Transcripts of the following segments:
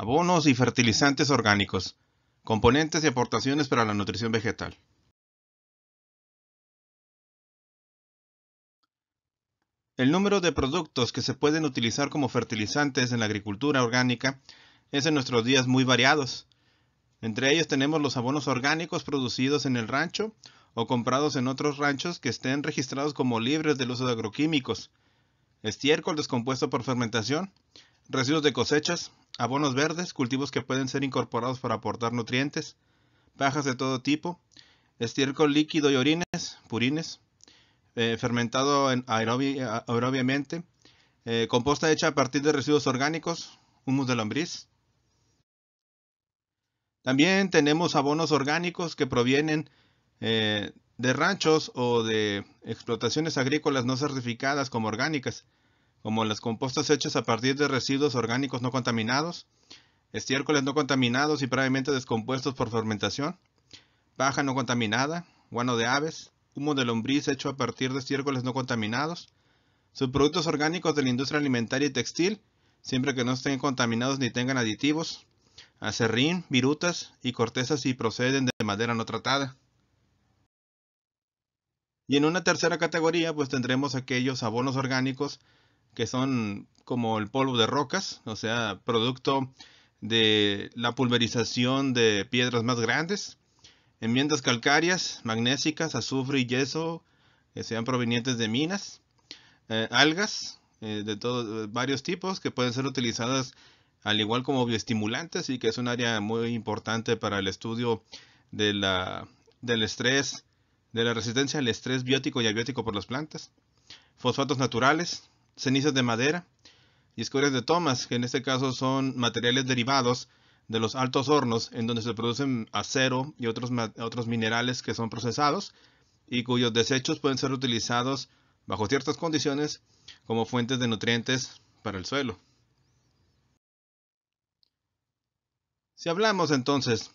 abonos y fertilizantes orgánicos, componentes y aportaciones para la nutrición vegetal. El número de productos que se pueden utilizar como fertilizantes en la agricultura orgánica es en nuestros días muy variados. Entre ellos tenemos los abonos orgánicos producidos en el rancho o comprados en otros ranchos que estén registrados como libres del uso de agroquímicos, estiércol descompuesto por fermentación residuos de cosechas, abonos verdes, cultivos que pueden ser incorporados para aportar nutrientes, pajas de todo tipo, estiércol líquido y orines, purines, eh, fermentado aerobiamente, eh, composta hecha a partir de residuos orgánicos, humus de lombriz. También tenemos abonos orgánicos que provienen eh, de ranchos o de explotaciones agrícolas no certificadas como orgánicas, como las compostas hechas a partir de residuos orgánicos no contaminados, estiércoles no contaminados y previamente descompuestos por fermentación, paja no contaminada, guano de aves, humo de lombriz hecho a partir de estiércoles no contaminados, subproductos orgánicos de la industria alimentaria y textil, siempre que no estén contaminados ni tengan aditivos, acerrín, virutas y cortezas si proceden de madera no tratada. Y en una tercera categoría pues tendremos aquellos abonos orgánicos que son como el polvo de rocas, o sea, producto de la pulverización de piedras más grandes, enmiendas calcáreas, magnésicas, azufre y yeso, que sean provenientes de minas, eh, algas eh, de todos varios tipos que pueden ser utilizadas al igual como bioestimulantes y que es un área muy importante para el estudio de la, del estrés, de la resistencia al estrés biótico y abiótico por las plantas. Fosfatos naturales, cenizas de madera y escuras de tomas, que en este caso son materiales derivados de los altos hornos en donde se producen acero y otros, otros minerales que son procesados y cuyos desechos pueden ser utilizados bajo ciertas condiciones como fuentes de nutrientes para el suelo. Si hablamos entonces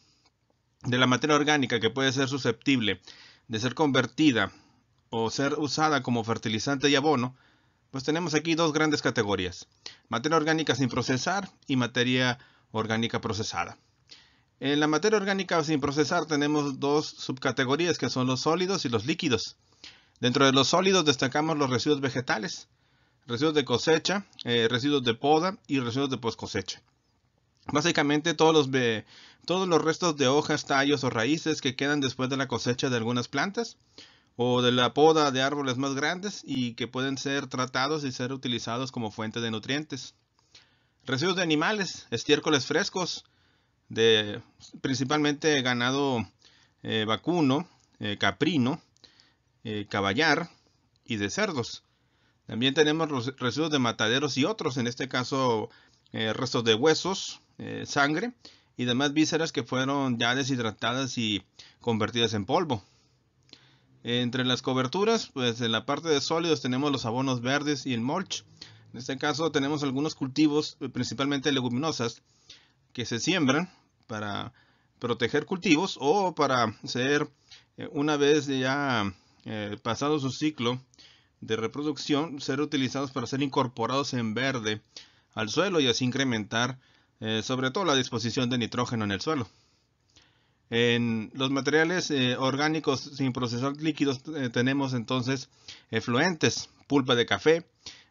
de la materia orgánica que puede ser susceptible de ser convertida o ser usada como fertilizante y abono, pues tenemos aquí dos grandes categorías. Materia orgánica sin procesar y materia orgánica procesada. En la materia orgánica sin procesar tenemos dos subcategorías que son los sólidos y los líquidos. Dentro de los sólidos destacamos los residuos vegetales, residuos de cosecha, eh, residuos de poda y residuos de poscosecha. Básicamente todos los, todos los restos de hojas, tallos o raíces que quedan después de la cosecha de algunas plantas o de la poda de árboles más grandes y que pueden ser tratados y ser utilizados como fuente de nutrientes. Residuos de animales, estiércoles frescos, de principalmente ganado eh, vacuno, eh, caprino, eh, caballar y de cerdos. También tenemos los residuos de mataderos y otros, en este caso restos de huesos, sangre y demás vísceras que fueron ya deshidratadas y convertidas en polvo. Eh, entre las coberturas, pues en la parte de sólidos tenemos los abonos verdes y el mulch. En este caso tenemos algunos cultivos, eh, principalmente leguminosas, que se siembran para proteger cultivos o para ser eh, una vez ya pasado su ciclo de reproducción, ser utilizados para ser incorporados en verde al suelo y así incrementar sobre todo la disposición de nitrógeno en el suelo. En los materiales eh, orgánicos sin procesar líquidos eh, tenemos entonces efluentes, pulpa de café,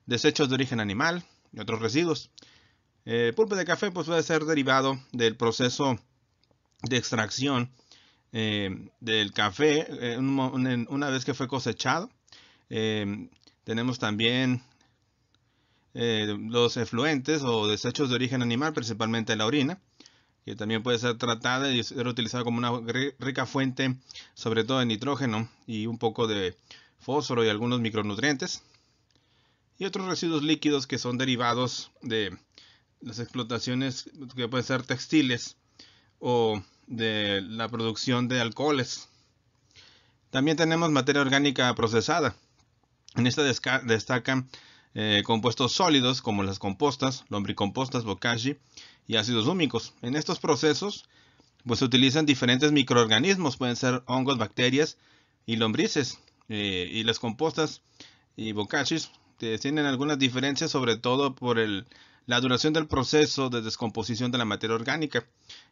desechos de origen animal y otros residuos. Eh, pulpa de café pues, puede ser derivado del proceso de extracción del café una vez que fue cosechado. tenemos también los efluentes o desechos de origen animal, principalmente la orina que también puede ser tratada y ser utilizada como una rica fuente, sobre todo de nitrógeno y un poco de fósforo y algunos micronutrientes. Y otros residuos líquidos que son derivados de las explotaciones que pueden ser textiles o de la producción de alcoholes. También tenemos materia orgánica procesada. En esta destacan eh, compuestos sólidos como las compostas, lombricompostas, bokashi y ácidos húmicos. En estos procesos pues, se utilizan diferentes microorganismos, pueden ser hongos, bacterias y lombrices. Eh, y las compostas y bokashis eh, tienen algunas diferencias, sobre todo por la duración del proceso de descomposición de la materia orgánica.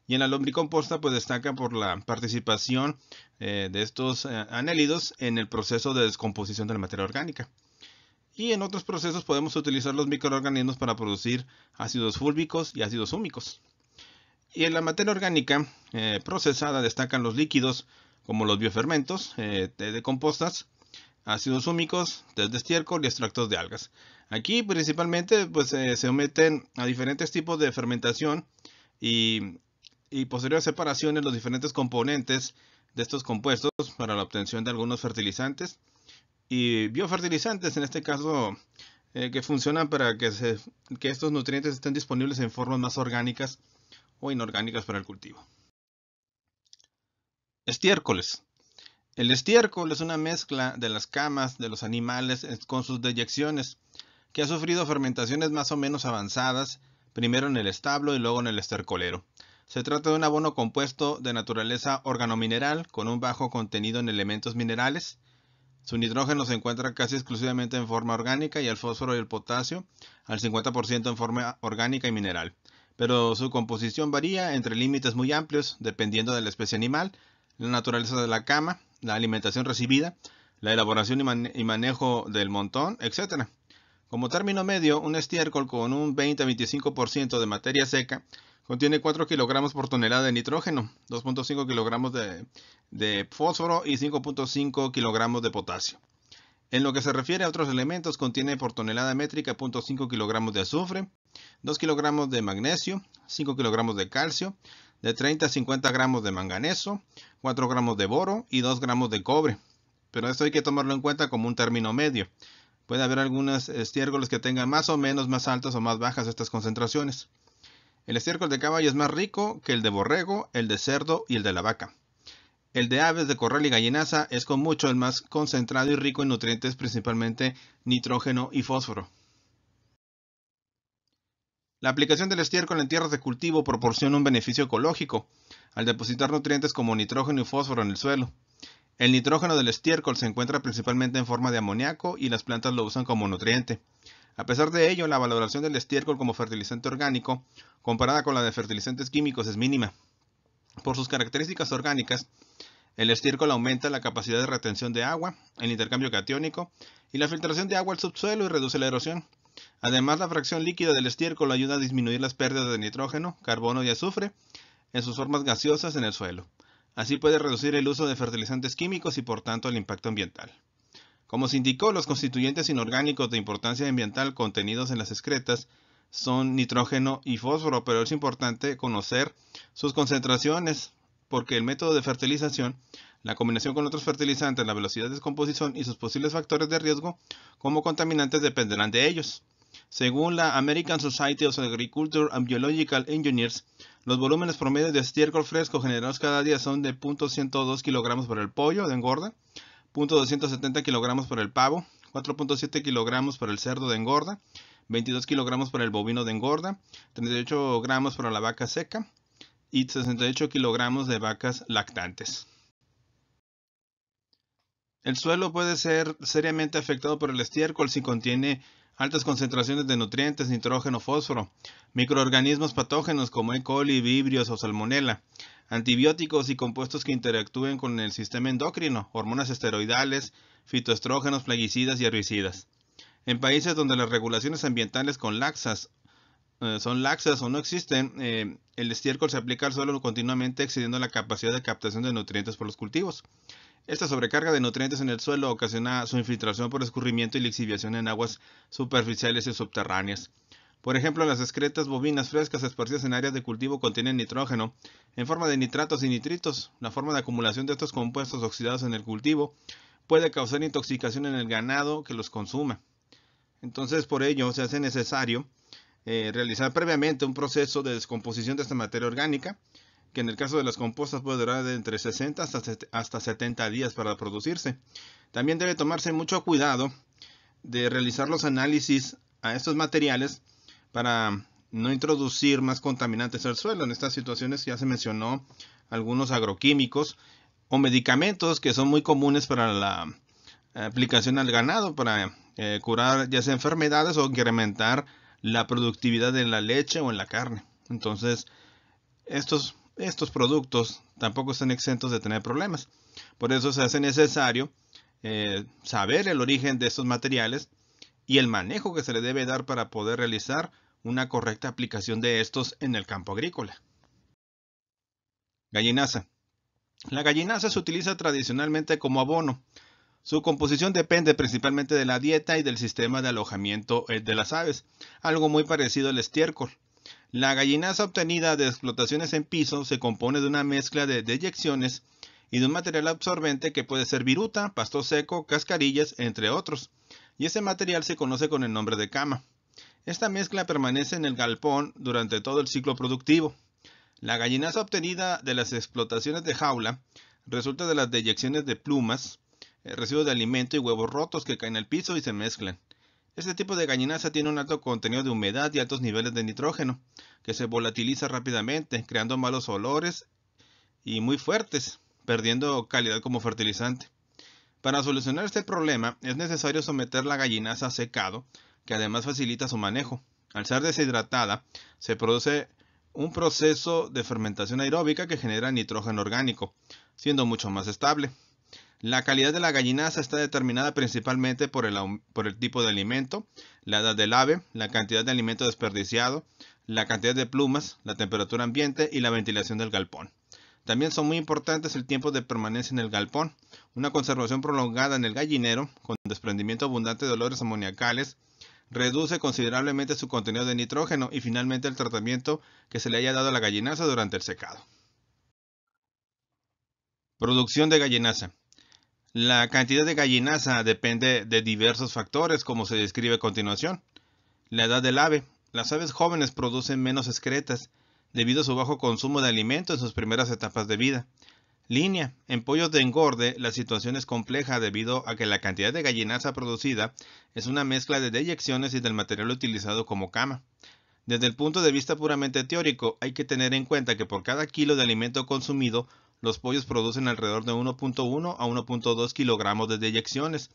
Y en la lombricomposta pues destaca por la participación de estos anélidos en el proceso de descomposición de la materia orgánica y en otros procesos podemos utilizar los microorganismos para producir ácidos fúlvicos y ácidos húmicos. Y en la materia orgánica eh, procesada destacan los líquidos como los biofermentos, eh, té de compostas, ácidos húmicos, té de estiércol y extractos de algas. Aquí principalmente pues, eh, se someten a diferentes tipos de fermentación y, y posterior separación en los diferentes componentes de estos compuestos para la obtención de algunos fertilizantes y biofertilizantes, en este caso eh, que funcionan para que, que estos nutrientes estén disponibles en formas más orgánicas o inorgánicas para el cultivo. Estiércoles. El estiércol es una mezcla de las camas de los animales eh, con sus deyecciones, que ha sufrido fermentaciones más o menos avanzadas, primero en el establo y luego en el estercolero. Se trata de un abono compuesto de naturaleza organomineral con un bajo contenido en elementos minerales, su nitrógeno se encuentra casi exclusivamente en forma orgánica y el fósforo y el potasio al 50% en forma orgánica y mineral, pero su composición varía entre límites muy amplios dependiendo de la especie animal, la naturaleza de la cama, la alimentación recibida, la elaboración y, manejo del montón, etc. Como término medio, un estiércol con un 20-25% de materia seca Contiene 4 kilogramos por tonelada de nitrógeno, 2.5 kilogramos de, fósforo y 5.5 kilogramos de potasio. En lo que se refiere a otros elementos, contiene por tonelada métrica 0.5 kilogramos de azufre, 2 kilogramos de magnesio, 5 kilogramos de calcio, de 30 a 50 gramos de manganeso, 4 gramos de boro y 2 gramos de cobre. Pero esto hay que tomarlo en cuenta como un término medio. Puede haber algunos estiércoles que tengan más o menos más altas o más bajas estas concentraciones. El estiércol de caballo es más rico que el de borrego, el de cerdo y el de la vaca. El de aves de corral y gallinaza es con mucho el más concentrado y rico en nutrientes, principalmente nitrógeno y fósforo. La aplicación del estiércol en tierras de cultivo proporciona un beneficio ecológico al depositar nutrientes como nitrógeno y fósforo en el suelo. El nitrógeno del estiércol se encuentra principalmente en forma de amoníaco y las plantas lo usan como nutriente. A pesar de ello, la valoración del estiércol como fertilizante orgánico, comparada con la de fertilizantes químicos, es mínima. Por sus características orgánicas, el estiércol aumenta la capacidad de retención de agua, el intercambio catiónico y la filtración de agua al subsuelo y reduce la erosión. Además, la fracción líquida del estiércol ayuda a disminuir las pérdidas de nitrógeno, carbono y azufre en sus formas gaseosas en el suelo. Así puede reducir el uso de fertilizantes químicos y por tanto el impacto ambiental. Como se indicó, los constituyentes inorgánicos de importancia ambiental contenidos en las excretas son nitrógeno y fósforo, pero es importante conocer sus concentraciones porque el método de fertilización, la combinación con otros fertilizantes, la velocidad de descomposición y sus posibles factores de riesgo como contaminantes dependerán de ellos. Según la American Society of Agricultural and Biological Engineers, los volúmenes promedios de estiércol fresco generados cada día son de 0.102 kilogramos por el pollo de engorda, .270 kilogramos por el pavo, 4.7 kilogramos por el cerdo de engorda, 22 kilogramos por el bovino de engorda, 38 gramos para la vaca seca y 68 kilogramos de vacas lactantes. El suelo puede ser seriamente afectado por el estiércol si contiene altas concentraciones de nutrientes, nitrógeno, fósforo, microorganismos patógenos como E. coli, vibrios o salmonella, antibióticos y compuestos que interactúen con el sistema endocrino, hormonas esteroidales, fitoestrógenos, plaguicidas y herbicidas. En países donde las regulaciones ambientales con laxas eh, son laxas o no existen, eh, el estiércol se aplica al suelo continuamente excediendo la capacidad de captación de nutrientes por los cultivos. Esta sobrecarga de nutrientes en el suelo ocasiona su infiltración por escurrimiento y lixiviación en aguas superficiales y subterráneas. Por ejemplo, las excretas bobinas frescas esparcidas en áreas de cultivo contienen nitrógeno en forma de nitratos y nitritos. La forma de acumulación de estos compuestos oxidados en el cultivo puede causar intoxicación en el ganado que los consuma. Entonces, por ello, se hace necesario eh, realizar previamente un proceso de descomposición de esta materia orgánica que en el caso de las compostas puede durar de entre 60 hasta 70 días para producirse. También debe tomarse mucho cuidado de realizar los análisis a estos materiales para no introducir más contaminantes al suelo. En estas situaciones ya se mencionó algunos agroquímicos o medicamentos que son muy comunes para la eh, aplicación al ganado, para eh, curar ya enfermedades o incrementar la productividad en la leche o en la carne. Entonces, estos estos productos tampoco están exentos de tener problemas. Por eso se hace necesario eh, saber el origen de estos materiales y el manejo que se le debe dar para poder realizar una correcta aplicación de estos en el campo agrícola. Gallinaza. La gallinaza se utiliza tradicionalmente como abono. Su composición depende principalmente de la dieta y del sistema de alojamiento eh, de las aves, algo muy parecido al estiércol. La gallinaza obtenida de explotaciones en piso se compone de una mezcla de deyecciones y de un material absorbente que puede ser viruta, pasto seco, cascarillas, entre otros, y ese material se conoce con el nombre de cama. Esta mezcla permanece en el galpón durante todo el ciclo productivo. La gallinaza obtenida de las explotaciones de jaula resulta de las deyecciones de plumas, eh, residuos de alimento y huevos rotos que caen al piso y se mezclan. Este tipo de gallinaza tiene un alto contenido de humedad y altos niveles de nitrógeno, que se volatiliza rápidamente, creando malos olores y muy fuertes, perdiendo calidad como fertilizante. Para solucionar este problema es necesario someter la gallinaza a secado, que además facilita su manejo. Al ser deshidratada, se produce un proceso de fermentación aeróbica que genera nitrógeno orgánico, siendo mucho más estable. La calidad de la gallinaza está determinada principalmente por el, tipo de alimento, la edad del ave, la cantidad de alimento desperdiciado, la cantidad de plumas, la temperatura ambiente y la ventilación del galpón. También son muy importantes el tiempo de permanencia en el galpón, una conservación prolongada en el gallinero, con desprendimiento abundante de olores amoniacales, reduce considerablemente su contenido de nitrógeno y finalmente el tratamiento que se le haya dado a la gallinaza durante el secado. Producción de gallinaza. La cantidad de gallinaza depende de diversos factores, como se describe a continuación. La edad del ave. Las aves jóvenes producen menos excretas, debido a su bajo consumo de alimento en sus primeras etapas de vida. Línea. En pollos de engorde, la situación es compleja debido a que la cantidad de gallinaza producida es una mezcla de deyecciones y del material utilizado como cama. Desde el punto de vista puramente teórico, hay que tener en cuenta que por cada kilo de alimento consumido, los pollos producen alrededor de 1.1 a 1.2 kilogramos de deyecciones,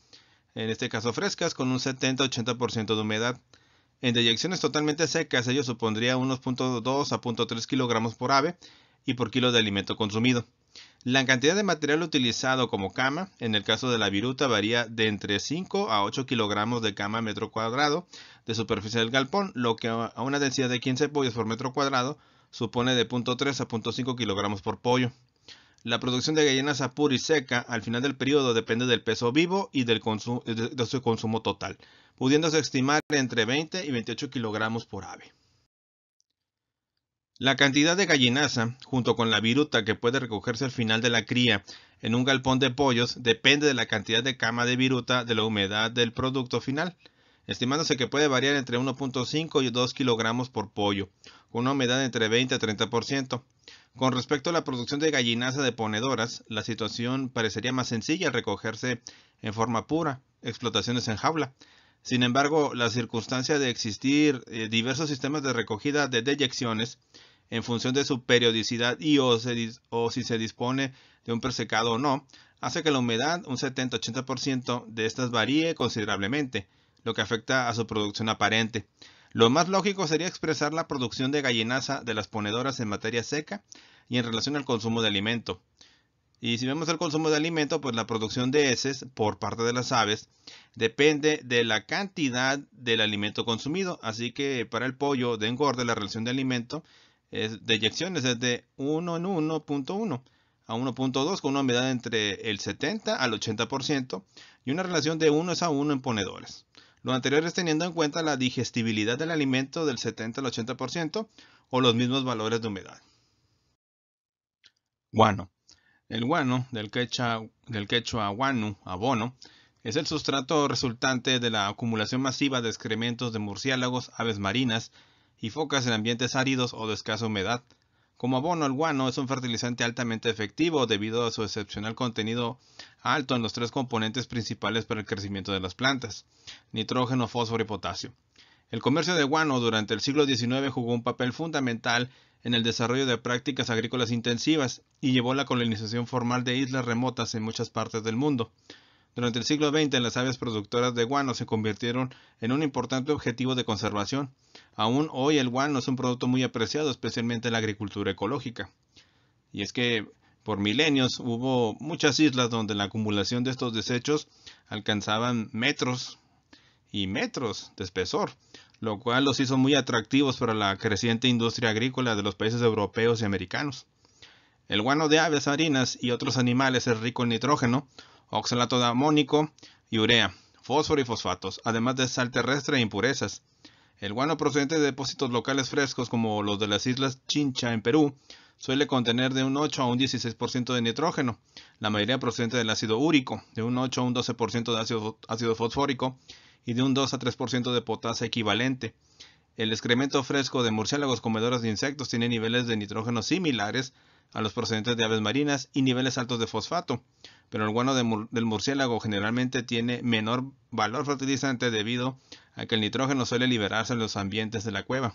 en este caso frescas, con un 70-80% de humedad. En deyecciones totalmente secas, ello supondría unos 0.2 a 0.3 kilogramos por ave y por kilo de alimento consumido. La cantidad de material utilizado como cama, en el caso de la viruta, varía de entre 5 a 8 kilogramos de cama metro cuadrado de superficie del galpón, lo que a una densidad de 15 pollos por metro cuadrado supone de 0.3 a 0.5 kilogramos por pollo. La producción de gallinaza pura y seca al final del periodo depende del peso vivo y del de, su consumo total, pudiéndose estimar entre 20 y 28 kilogramos por ave. La cantidad de gallinaza, junto con la viruta que puede recogerse al final de la cría en un galpón de pollos, depende de la cantidad de cama de viruta de la humedad del producto final, estimándose que puede variar entre 1.5 y 2 kilogramos por pollo, con una humedad entre 20 y 30%. Con respecto a la producción de gallinaza de ponedoras, la situación parecería más sencilla recogerse en forma pura, explotaciones en jaula. Sin embargo, la circunstancia de existir eh, diversos sistemas de recogida de deyecciones en función de su periodicidad y o, si se dispone de un persecado o no, hace que la humedad, un 70-80% de estas varíe considerablemente, lo que afecta a su producción aparente. Lo más lógico sería expresar la producción de gallinaza de las ponedoras en materia seca y en relación al consumo de alimento. Y si vemos el consumo de alimento, pues la producción de heces por parte de las aves depende de la cantidad del alimento consumido. Así que para el pollo de engorde, la relación de alimento es de eyecciones es de 1 en 1.1 a 1.2 con una humedad entre el 70 al 80% y una relación de 1 es a 1 en ponedoras. Lo anterior es teniendo en cuenta la digestibilidad del alimento del 70 al 80% o los mismos valores de humedad. Guano. El guano, del quechua, del quechua guanu, abono, es el sustrato resultante de la acumulación masiva de excrementos de murciélagos, aves marinas y focas en ambientes áridos o de escasa humedad, como abono, el guano es un fertilizante altamente efectivo debido a su excepcional contenido alto en los tres componentes principales para el crecimiento de las plantas, nitrógeno, fósforo y potasio. El comercio de guano durante el siglo XIX jugó un papel fundamental en el desarrollo de prácticas agrícolas intensivas y llevó a la colonización formal de islas remotas en muchas partes del mundo. Durante el siglo XX las aves productoras de guano se convirtieron en un importante objetivo de conservación Aún hoy el guano es un producto muy apreciado, especialmente en la agricultura ecológica. Y es que por milenios hubo muchas islas donde la acumulación de estos desechos alcanzaban metros y metros de espesor, lo cual los hizo muy atractivos para la creciente industria agrícola de los países europeos y americanos. El guano de aves harinas y otros animales es rico en nitrógeno, oxalato de amónico y urea, fósforo y fosfatos, además de sal terrestre e impurezas. El guano procedente de depósitos locales frescos como los de las islas Chincha en Perú suele contener de un 8 a un 16% de nitrógeno, la mayoría procedente del ácido úrico, de un 8 a un 12% de ácido, fosfórico y de un 2 a 3% de potasa equivalente. El excremento fresco de murciélagos comedores de insectos tiene niveles de nitrógeno similares a los procedentes de aves marinas y niveles altos de fosfato, pero el guano del murciélago generalmente tiene menor valor fertilizante debido a que el nitrógeno suele liberarse en los ambientes de la cueva.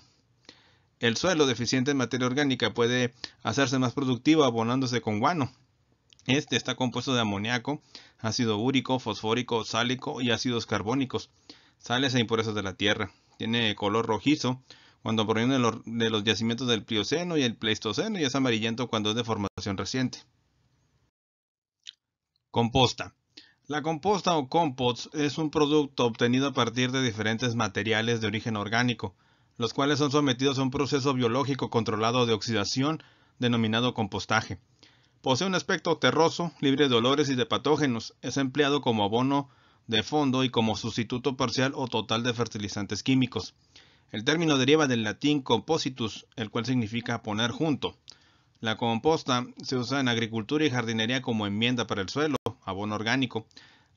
El suelo deficiente en materia orgánica puede hacerse más productivo abonándose con guano. Este está compuesto de amoníaco, ácido úrico, fosfórico, sálico y ácidos carbónicos, sales e impurezas de la tierra. Tiene color rojizo cuando proviene de los yacimientos del Plioceno y el Pleistoceno y es amarillento cuando es de formación reciente. Composta. La composta o compost es un producto obtenido a partir de diferentes materiales de origen orgánico, los cuales son sometidos a un proceso biológico controlado de oxidación denominado compostaje. Posee un aspecto terroso, libre de olores y de patógenos, es empleado como abono de fondo y como sustituto parcial o total de fertilizantes químicos. El término deriva del latín compositus, el cual significa poner junto. La composta se usa en agricultura y jardinería como enmienda para el suelo abono orgánico,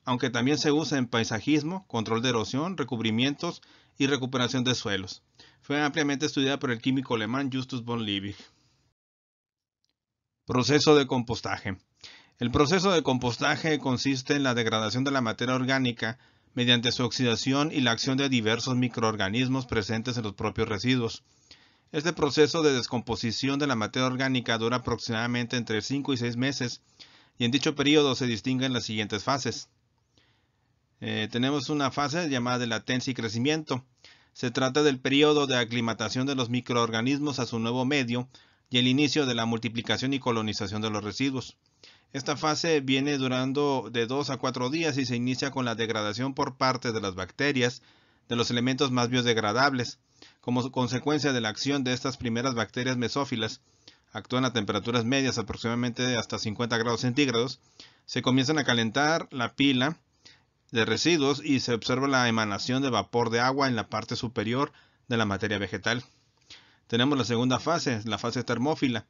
aunque también se usa en paisajismo, control de erosión, recubrimientos y recuperación de suelos. Fue ampliamente estudiada por el químico alemán Justus von Liebig. Proceso de compostaje. El proceso de compostaje consiste en la degradación de la materia orgánica mediante su oxidación y la acción de diversos microorganismos presentes en los propios residuos. Este proceso de descomposición de la materia orgánica dura aproximadamente entre 5 y 6 meses y en dicho periodo se distinguen las siguientes fases. Eh, tenemos una fase llamada de latencia y crecimiento. Se trata del periodo de aclimatación de los microorganismos a su nuevo medio y el inicio de la multiplicación y colonización de los residuos. Esta fase viene durando de 2 a 4 días y se inicia con la degradación por parte de las bacterias de los elementos más biodegradables, como consecuencia de la acción de estas primeras bacterias mesófilas actúan a temperaturas medias aproximadamente hasta 50 grados centígrados, se comienzan a calentar la pila de residuos y se observa la emanación de vapor de agua en la parte superior de la materia vegetal. Tenemos la segunda fase, la fase termófila.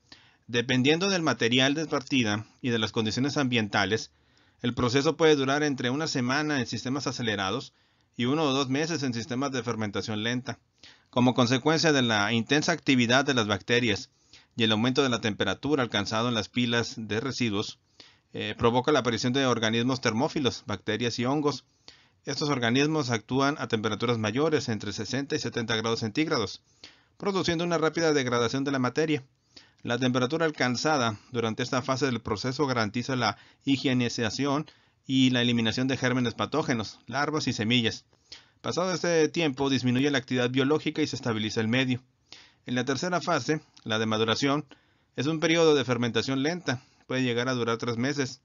Dependiendo del material de partida y de las condiciones ambientales, el proceso puede durar entre una semana en sistemas acelerados y uno o dos meses en sistemas de fermentación lenta. Como consecuencia de la intensa actividad de las bacterias y el aumento de la temperatura alcanzado en las pilas de residuos eh, provoca la aparición de organismos termófilos, bacterias y hongos. Estos organismos actúan a temperaturas mayores, entre 60 y 70 grados centígrados, produciendo una rápida degradación de la materia. La temperatura alcanzada durante esta fase del proceso garantiza la higienización y la eliminación de gérmenes patógenos, larvas y semillas. Pasado este tiempo disminuye la actividad biológica y se estabiliza el medio. En la tercera fase, la de maduración, es un periodo de fermentación lenta, puede llegar a durar tres meses,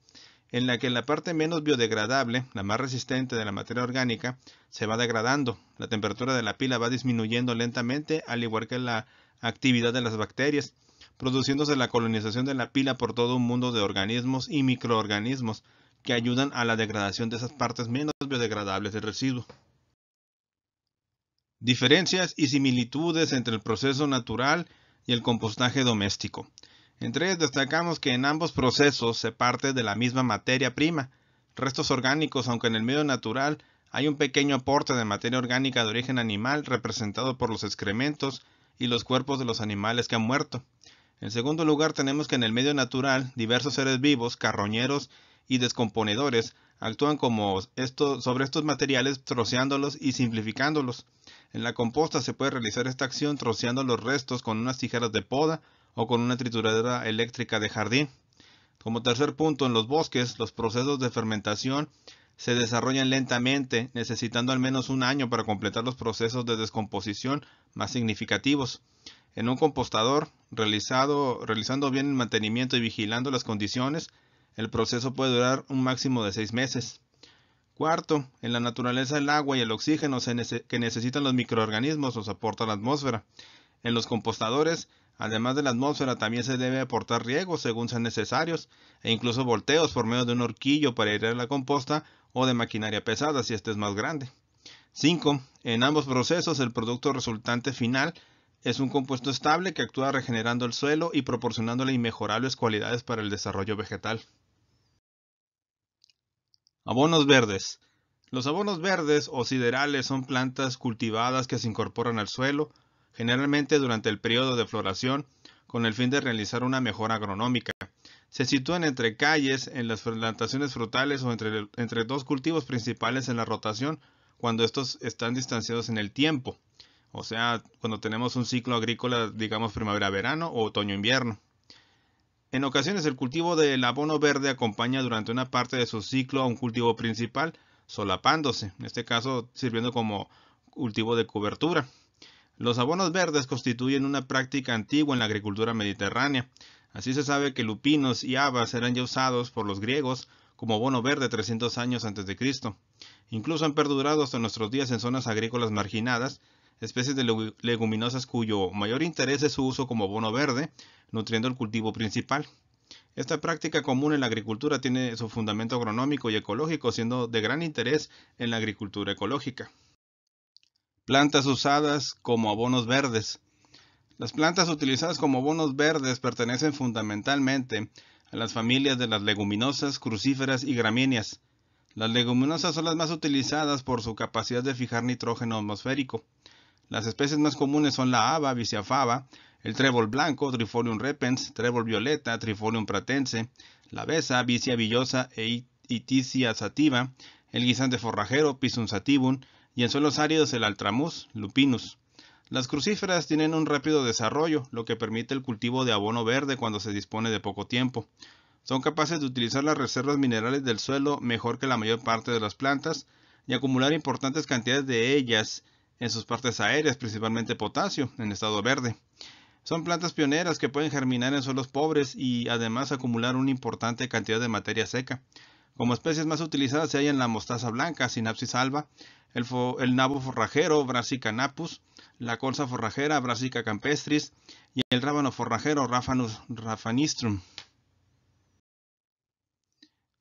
en la que la parte menos biodegradable, la más resistente de la materia orgánica, se va degradando. La temperatura de la pila va disminuyendo lentamente, al igual que la actividad de las bacterias, produciéndose la colonización de la pila por todo un mundo de organismos y microorganismos que ayudan a la degradación de esas partes menos biodegradables del residuo. Diferencias y similitudes entre el proceso natural y el compostaje doméstico. Entre ellas destacamos que en ambos procesos se parte de la misma materia prima, restos orgánicos, aunque en el medio natural hay un pequeño aporte de materia orgánica de origen animal representado por los excrementos y los cuerpos de los animales que han muerto. En segundo lugar, tenemos que en el medio natural diversos seres vivos, carroñeros y descomponedores actúan como esto, sobre estos materiales troceándolos y simplificándolos. En la composta se puede realizar esta acción troceando los restos con unas tijeras de poda o con una trituradora eléctrica de jardín. Como tercer punto, en los bosques los procesos de fermentación se desarrollan lentamente, necesitando al menos un año para completar los procesos de descomposición más significativos. En un compostador, realizado, realizando bien el mantenimiento y vigilando las condiciones, el proceso puede durar un máximo de seis meses. Cuarto, en la naturaleza el agua y el oxígeno que necesitan los microorganismos los aporta la atmósfera. En los compostadores, además de la atmósfera, también se debe aportar riegos según sean necesarios e incluso volteos por medio de un horquillo para airear la composta o de maquinaria pesada si este es más grande. 5. En ambos procesos el producto resultante final es un compuesto estable que actúa regenerando el suelo y proporcionándole inmejorables cualidades para el desarrollo vegetal. Abonos verdes. Los abonos verdes o siderales son plantas cultivadas que se incorporan al suelo, generalmente durante el periodo de floración, con el fin de realizar una mejora agronómica. Se sitúan entre calles, en las plantaciones frutales o entre, entre dos cultivos principales en la rotación, cuando estos están distanciados en el tiempo. O sea, cuando tenemos un ciclo agrícola, digamos primavera-verano o otoño-invierno. En ocasiones el cultivo del abono verde acompaña durante una parte de su ciclo a un cultivo principal, solapándose, en este caso sirviendo como cultivo de cobertura. Los abonos verdes constituyen una práctica antigua en la agricultura mediterránea. Así se sabe que lupinos y habas eran ya usados por los griegos como abono verde 300 años antes de Cristo. Incluso han perdurado hasta nuestros días en zonas agrícolas marginadas especies de leguminosas cuyo mayor interés es su uso como abono verde, nutriendo el cultivo principal. Esta práctica común en la agricultura tiene su fundamento agronómico y ecológico, siendo de gran interés en la agricultura ecológica. Plantas usadas como abonos verdes. Las plantas utilizadas como abonos verdes pertenecen fundamentalmente a las familias de las leguminosas, crucíferas y gramíneas. Las leguminosas son las más utilizadas por su capacidad de fijar nitrógeno atmosférico. Las especies más comunes son la haba, viciafaba, el trébol blanco, Trifolium repens, trébol violeta, Trifolium pratense, la besa, Vicia villosa e Iticia sativa, el guisante forrajero, Pisum sativum, y en suelos áridos el altramus, lupinus. Las crucíferas tienen un rápido desarrollo, lo que permite el cultivo de abono verde cuando se dispone de poco tiempo. Son capaces de utilizar las reservas minerales del suelo mejor que la mayor parte de las plantas y acumular importantes cantidades de ellas en sus partes aéreas, principalmente potasio, en estado verde. Son plantas pioneras que pueden germinar en suelos pobres y además acumular una importante cantidad de materia seca. Como especies más utilizadas se hallan la mostaza blanca, Sinapsis alba, el, el nabo forrajero, Brassica napus, la colza forrajera, Brassica campestris, y el rábano forrajero, Raphanus Rafanistrum.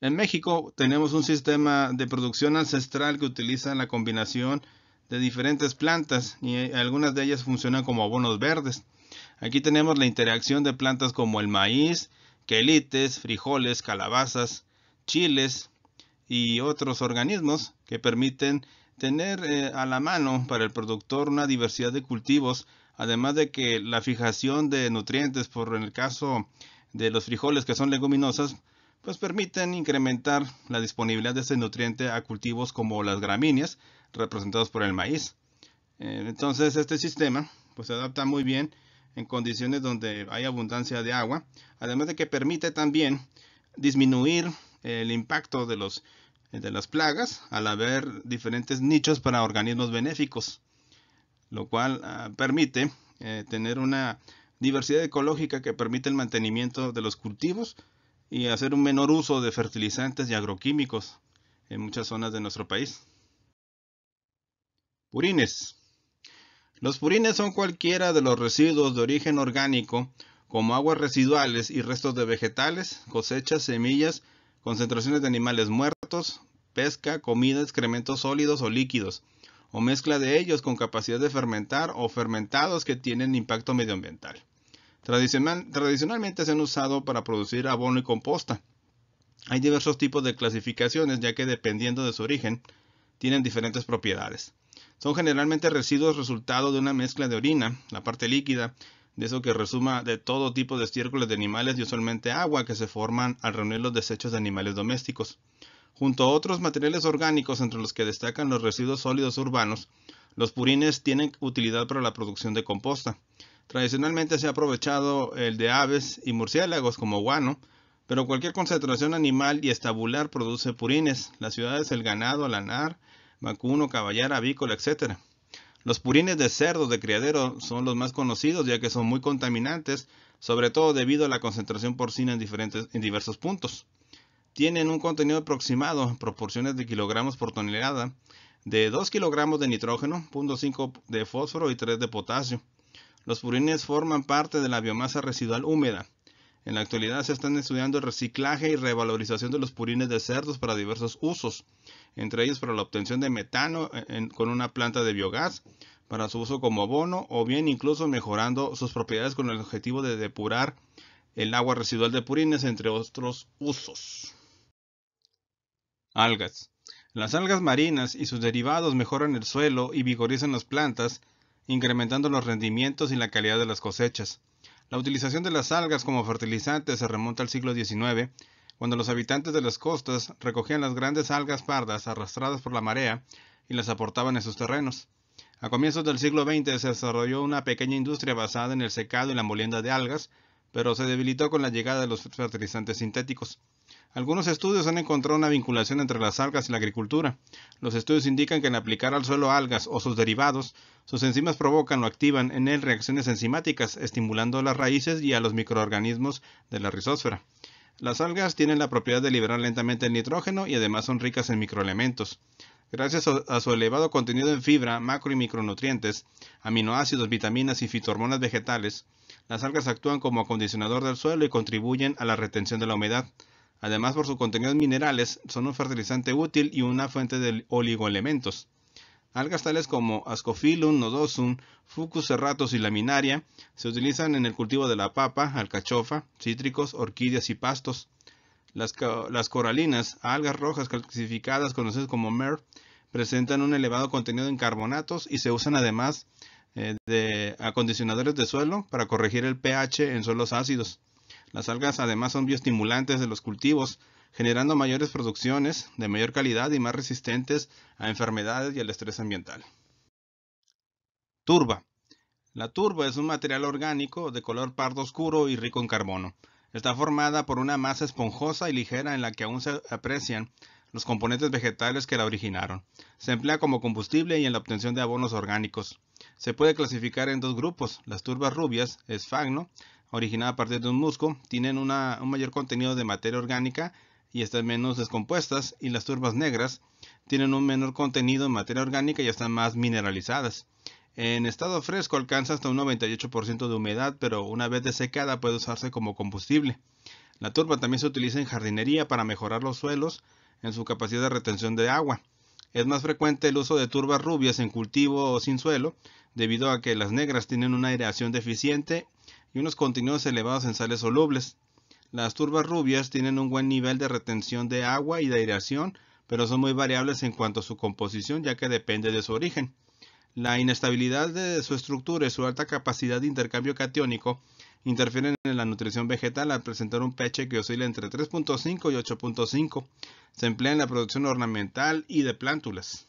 En México tenemos un sistema de producción ancestral que utiliza la combinación de diferentes plantas y eh, algunas de ellas funcionan como abonos verdes. Aquí tenemos la interacción de plantas como el maíz, quelites, frijoles, calabazas, chiles y otros organismos que permiten tener eh, a la mano para el productor una diversidad de cultivos, además de que la fijación de nutrientes, por en el caso de los frijoles que son leguminosas, pues permiten incrementar la disponibilidad de este nutriente a cultivos como las gramíneas, representados por el maíz. Eh, entonces este sistema pues se adapta muy bien en condiciones donde hay abundancia de agua, además de que permite también disminuir el impacto de, las plagas al haber diferentes nichos para organismos benéficos, lo cual ah, permite eh, tener una diversidad ecológica que permite el mantenimiento de los cultivos y hacer un menor uso de fertilizantes y agroquímicos en muchas zonas de nuestro país. Purines. Los purines son cualquiera de los residuos de origen orgánico, como aguas residuales y restos de vegetales, cosechas, semillas, concentraciones de animales muertos, pesca, comida, excrementos sólidos o líquidos, o mezcla de ellos con capacidad de fermentar o fermentados que tienen impacto medioambiental. tradicionalmente se han usado para producir abono y composta. Hay diversos tipos de clasificaciones ya que dependiendo de su origen tienen diferentes propiedades. Son generalmente residuos resultado de una mezcla de orina, la parte líquida, de eso que resuma de todo tipo de estiércoles de animales y usualmente agua que se forman al reunir los desechos de animales domésticos. Junto a otros materiales orgánicos entre los que destacan los residuos sólidos urbanos, los purines tienen utilidad para la producción de composta. Tradicionalmente se ha aprovechado el de aves y murciélagos como guano, pero cualquier concentración animal y estabular produce purines. Las ciudades, el ganado, lanar vacuno, caballar, avícola, etc. Los purines de cerdo de criadero son los más conocidos ya que son muy contaminantes, sobre todo debido a la concentración porcina en, diferentes, en diversos puntos. Tienen un contenido aproximado, en proporciones de kilogramos por tonelada, de 2 kilogramos de nitrógeno, 0.5 de fósforo y 3 de potasio. Los purines forman parte de la biomasa residual húmeda, en la actualidad se están estudiando el reciclaje y revalorización de los purines de cerdos para diversos usos, entre ellos para la obtención de metano eh, con una planta de biogás, para su uso como abono o bien incluso mejorando sus propiedades con el objetivo de depurar el agua residual de purines, entre otros usos. Algas. Las algas marinas y sus derivados mejoran el suelo y vigorizan las plantas, incrementando los rendimientos y la calidad de las cosechas. La utilización de las algas como fertilizantes se remonta al siglo XIX, cuando los habitantes de las costas recogían las grandes algas pardas arrastradas por la marea y las aportaban en sus terrenos. A comienzos del siglo XX se desarrolló una pequeña industria basada en el secado y la molienda de algas, pero se debilitó con la llegada de los fertilizantes sintéticos. Algunos estudios han encontrado una vinculación entre las algas y la agricultura. Los estudios indican que en aplicar al suelo algas o sus derivados, sus enzimas provocan o activan en él reacciones enzimáticas, estimulando las raíces y a los microorganismos de la rizósfera. Las algas tienen la propiedad de liberar lentamente el nitrógeno y además son ricas en microelementos. Gracias a su elevado contenido en fibra, macro y micronutrientes, aminoácidos, vitaminas y fitohormonas vegetales, las algas actúan como acondicionador del suelo y contribuyen a la retención de la humedad. Además, por contenido contenidos minerales, son un fertilizante útil y una fuente de oligoelementos. Algas tales como ascofilum, Nodosum, Fucus serratus y Laminaria se utilizan en el cultivo de la papa, alcachofa, cítricos, orquídeas y pastos. Las, coralinas, algas rojas clasificadas conocidas como MER, presentan un elevado contenido en carbonatos y se usan además eh, de acondicionadores de suelo para corregir el pH en suelos ácidos. Las algas además son bioestimulantes de los cultivos, generando mayores producciones de mayor calidad y más resistentes a enfermedades y al estrés ambiental. Turba. La turba es un material orgánico de color pardo oscuro y rico en carbono. Está formada por una masa esponjosa y ligera en la que aún se aprecian los componentes vegetales que la originaron. Se emplea como combustible y en la obtención de abonos orgánicos. Se puede clasificar en dos grupos, las turbas rubias, esfagno, originada a partir de un musgo, tienen un mayor contenido de materia orgánica y están menos descompuestas, y las turbas negras tienen un menor contenido en materia orgánica y están más mineralizadas. En estado fresco alcanza hasta un 98% de humedad, pero una vez desecada puede usarse como combustible. La turba también se utiliza en jardinería para mejorar los suelos en su capacidad de retención de agua. Es más frecuente el uso de turbas rubias en cultivo o sin suelo, debido a que las negras tienen una aireación deficiente y unos contenidos elevados en sales solubles. Las turbas rubias tienen un buen nivel de retención de agua y de aireación, pero son muy variables en cuanto a su composición ya que depende de su origen. La inestabilidad de su estructura y su alta capacidad de intercambio catiónico interfieren en la nutrición vegetal al presentar un peche que oscila entre 3.5 y 8.5. Se emplea en la producción ornamental y de plántulas.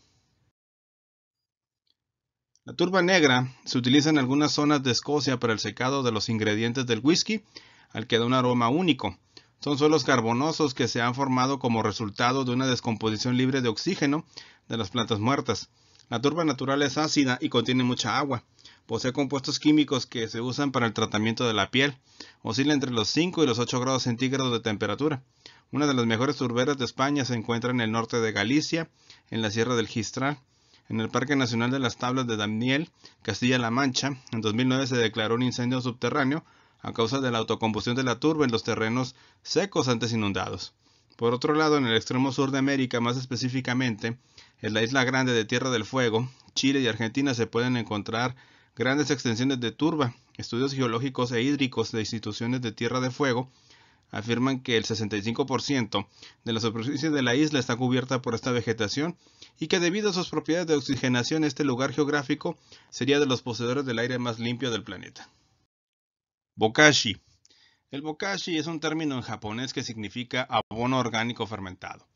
La turba negra se utiliza en algunas zonas de Escocia para el secado de los ingredientes del whisky, al que da un aroma único. Son suelos carbonosos que se han formado como resultado de una descomposición libre de oxígeno de las plantas muertas. La turba natural es ácida y contiene mucha agua. Posee compuestos químicos que se usan para el tratamiento de la piel. Oscila entre los 5 y los 8 grados centígrados de temperatura. Una de las mejores turberas de España se encuentra en el norte de Galicia, en la Sierra del Gistral en el Parque Nacional de las Tablas de Daniel, Castilla-La Mancha, en 2009 se declaró un incendio subterráneo a causa de la autocombustión de la turba en los terrenos secos antes inundados. Por otro lado, en el extremo sur de América, más específicamente, en la isla grande de Tierra del Fuego, Chile y Argentina se pueden encontrar grandes extensiones de turba. Estudios geológicos e hídricos de instituciones de Tierra del Fuego afirman que el 65% de la superficie de la isla está cubierta por esta vegetación y que debido a sus propiedades de oxigenación este lugar geográfico sería de los poseedores del aire más limpio del planeta. Bokashi. El bokashi es un término en japonés que significa abono orgánico fermentado.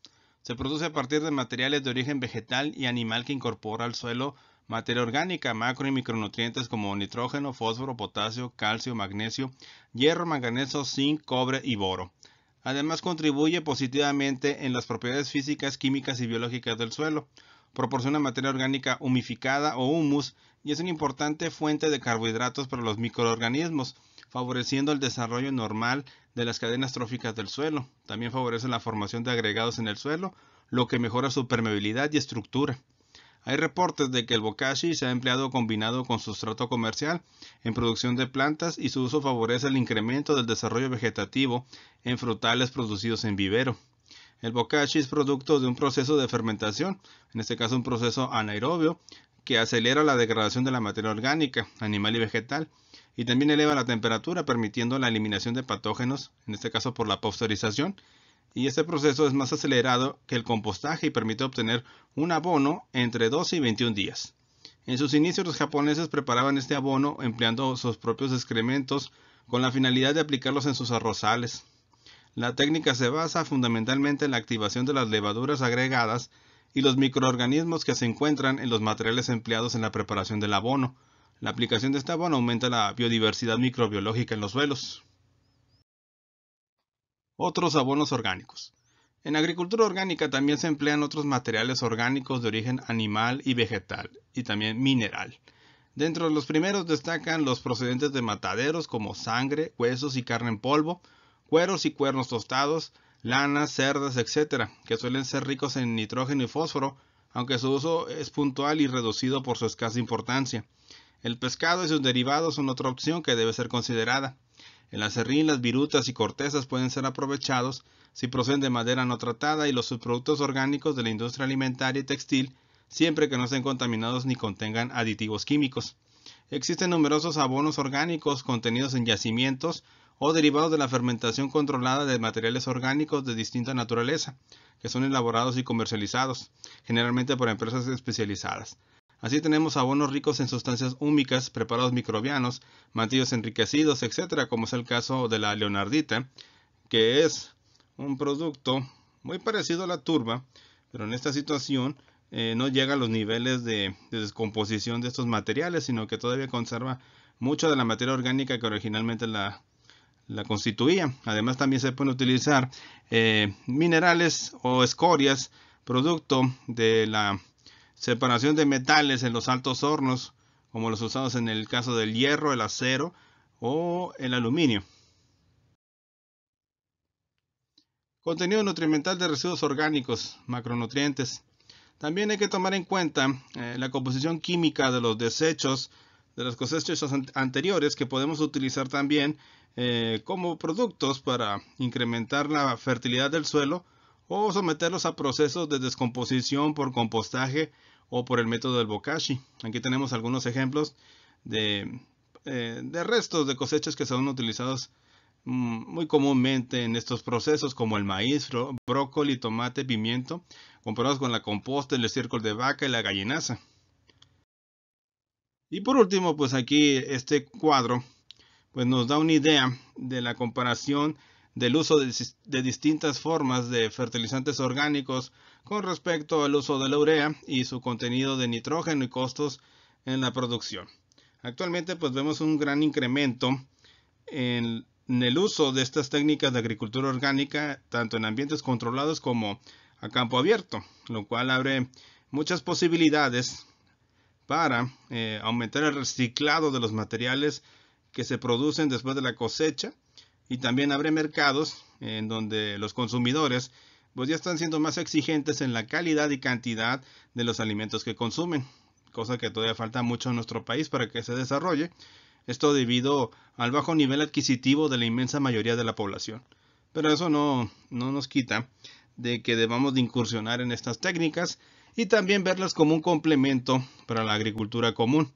Se produce a partir de materiales de origen vegetal y animal que incorpora al suelo materia orgánica, macro y micronutrientes como nitrógeno, fósforo, potasio, calcio, magnesio, hierro, manganeso, zinc, cobre y boro. Además contribuye positivamente en las propiedades físicas, químicas y biológicas del suelo. Proporciona materia orgánica humificada o humus y es una importante fuente de carbohidratos para los microorganismos, favoreciendo el desarrollo normal de las cadenas tróficas del suelo. También favorece la formación de agregados en el suelo, lo que mejora su permeabilidad y estructura. Hay reportes de que el bokashi se ha empleado combinado con sustrato comercial en producción de plantas y su uso favorece el incremento del desarrollo vegetativo en frutales producidos en vivero. El bokashi es producto de un proceso de fermentación, en este caso un proceso anaerobio, que acelera la degradación de la materia orgánica, animal y vegetal, y también eleva la temperatura permitiendo la eliminación de patógenos, en este caso por la posterización y este proceso es más acelerado que el compostaje y permite obtener un abono entre 12 y 21 días. En sus inicios los japoneses preparaban este abono empleando sus propios excrementos con la finalidad de aplicarlos en sus arrozales. La técnica se basa fundamentalmente en la activación de las levaduras agregadas y los microorganismos que se encuentran en los materiales empleados en la preparación del abono. La aplicación de este abono aumenta la biodiversidad microbiológica en los suelos otros abonos orgánicos. En agricultura orgánica también se emplean otros materiales orgánicos de origen animal y vegetal, y también mineral. Dentro de los primeros destacan los procedentes de mataderos como sangre, huesos y carne en polvo, cueros y cuernos tostados, lanas, cerdas, etc., que suelen ser ricos en nitrógeno y fósforo, aunque su uso es puntual y reducido por su escasa importancia. El pescado y sus derivados son otra opción que debe ser considerada. El acerrín, las virutas y cortezas pueden ser aprovechados si proceden de madera no tratada y los subproductos orgánicos de la industria alimentaria y textil siempre que no estén contaminados ni contengan aditivos químicos. Existen numerosos abonos orgánicos contenidos en yacimientos o derivados de la fermentación controlada de materiales orgánicos de distinta naturaleza, que son elaborados y comercializados, generalmente por empresas especializadas. Así tenemos abonos ricos en sustancias húmicas, preparados microbianos, mantillos enriquecidos, etcétera, como es el caso de la leonardita, que es un producto muy parecido a la turba, pero en esta situación eh, no llega a los niveles de, descomposición de estos materiales, sino que todavía conserva mucho de la materia orgánica que originalmente la, constituía. Además también se pueden utilizar eh, minerales o escorias producto de la separación de metales en los altos hornos, como los usados en el caso del hierro, el acero o el aluminio. Contenido nutrimental de residuos orgánicos, macronutrientes. También hay que tomar en cuenta eh, la composición química de los desechos de las cosechas anteriores que podemos utilizar también eh, como productos para incrementar la fertilidad del suelo o someterlos a procesos de descomposición por compostaje o por el método del bokashi. Aquí tenemos algunos ejemplos de, eh, de restos de cosechas que son utilizados mm, muy comúnmente en estos procesos como el maíz, brócoli, tomate, pimiento, comparados con la composta, el estiércol de vaca y la gallinaza. Y por último, pues aquí este cuadro pues nos da una idea de la comparación del uso de, distintas formas de fertilizantes orgánicos con respecto al uso de la urea y su contenido de nitrógeno y costos en la producción. Actualmente pues vemos un gran incremento en, el uso de estas técnicas de agricultura orgánica tanto en ambientes controlados como a campo abierto, lo cual abre muchas posibilidades para eh, aumentar el reciclado de los materiales que se producen después de la cosecha y también abre mercados en donde los consumidores pues ya están siendo más exigentes en la calidad y cantidad de los alimentos que consumen, cosa que todavía falta mucho en nuestro país para que se desarrolle, esto debido al bajo nivel adquisitivo de la inmensa mayoría de la población. Pero eso no, no nos quita de que debamos de incursionar en estas técnicas y también verlas como un complemento para la agricultura común,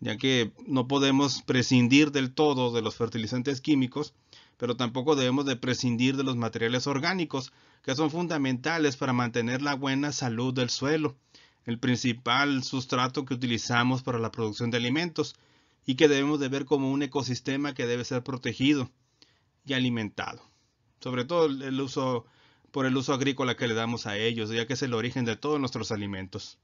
ya que no podemos prescindir del todo de los fertilizantes químicos, pero tampoco debemos de prescindir de los materiales orgánicos, que son fundamentales para mantener la buena salud del suelo, el principal sustrato que utilizamos para la producción de alimentos, y que debemos de ver como un ecosistema que debe ser protegido y alimentado. Sobre todo el uso por el uso agrícola que le damos a ellos, ya que es el origen de todos nuestros alimentos.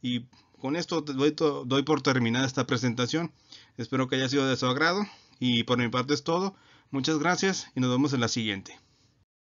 Y con esto doy, doy por terminada esta presentación. Espero que haya sido de su agrado y por mi parte es todo. Muchas gracias y nos vemos en la siguiente.